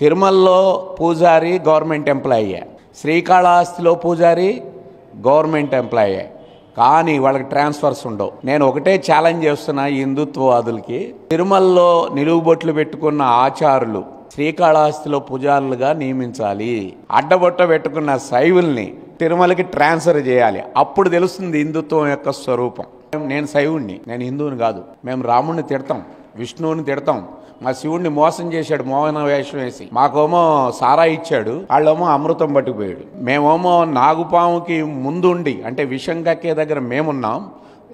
తిరుమలలో పూజారి government employee శ్రీకాళహస్తిలో పూజారి గవర్నమెంట్ ఎంప్లాయీ కానీ వాళ్ళకి ట్రాన్స్ఫర్స్ ఉండవు నేను ఒకటే ఛాలెంజ్ చేస్తున్నా హిందుత్వవాదులకి తిరుమలలో నిలువుబొట్లు పెట్టుకున్న ఆచారులు శ్రీకాళహస్తిలో పూజారులుగా నియమించాలి అడ్డబొట్ట పెట్టుకున్న శైవుల్ని తిరుమలకి ట్రాన్స్ఫర్ చేయాలి అప్పుడు తెలుస్తుంది హిందుత్వం యొక్క స్వరూపం నేను శైవుణ్ణి నేను హిందువుని కాదు మేము రాముణ్ణి తిడతాం విష్ణువుని తిడతాం మా శివుణ్ణి మోసం చేశాడు మోహన వేషం వేసి మాకేమో సారా ఇచ్చాడు వాళ్ళేమో అమృతం పట్టుకుపోయాడు మేమేమో నాగుపాముకి ముందుండి అంటే విషం కక్కే దగ్గర మేమున్నాం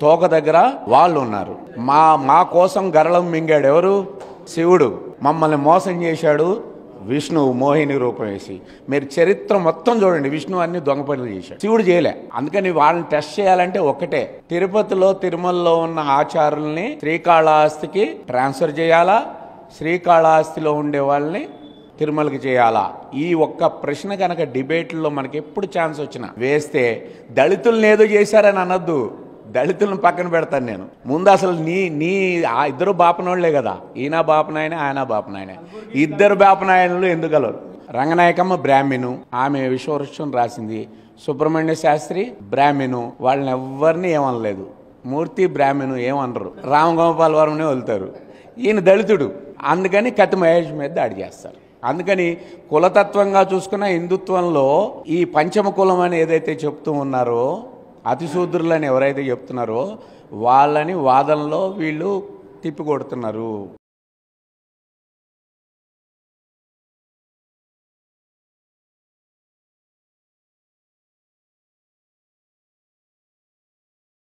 తోక దగ్గర వాళ్ళు ఉన్నారు మా మా కోసం గరళం మింగాడు ఎవరు శివుడు మమ్మల్ని మోసం చేశాడు విష్ణువు మోహిని రూపం వేసి మీరు చరిత్ర మొత్తం చూడండి విష్ణు అన్ని దొంగ పనులు చేశాడు శివుడు చేయలే అందుకని వాళ్ళని టెస్ట్ చేయాలంటే ఒక్కటే తిరుపతిలో తిరుమలలో ఉన్న ఆచారుల్ని శ్రీకాళహస్తికి ట్రాన్స్ఫర్ చేయాలా శ్రీకాళహస్తిలో ఉండే వాళ్ళని తిరుమలకి చేయాలా ఈ ఒక్క ప్రశ్న కనుక డిబేట్లో మనకి ఎప్పుడు ఛాన్స్ వచ్చినా వేస్తే దళితుల్ని ఏదో చేశారని అనొద్దు దళితులను పక్కన పెడతాను నేను ముందు అసలు నీ నీ ఆ ఇద్దరు బాపనోళ్లే కదా ఈయన బాపనాయనే ఆయన బాపనాయనే ఇద్దరు బాపనాయనులు ఎందుకలరు రంగనాయకమ్మ బ్రాహ్మిను ఆమె విశ్వవృక్షం రాసింది సుబ్రహ్మణ్య శాస్త్రి బ్రాహ్మిను వాళ్ళని ఎవ్వరిని ఏమనలేదు మూర్తి బ్రాహ్మణు ఏమనరు రామగోపాల్ వరమనే వదులుతారు ఈయన దళితుడు అందుకని కతి మహేష్ మీద దాడి చేస్తారు అందుకని కులతత్వంగా చూసుకున్న హిందుత్వంలో ఈ పంచమ కులం అని ఏదైతే చెప్తూ ఉన్నారో అతిశూద్రులని ఎవరైతే చెప్తున్నారో వాళ్ళని వాదనలో వీళ్ళు తిప్పికొడుతున్నారు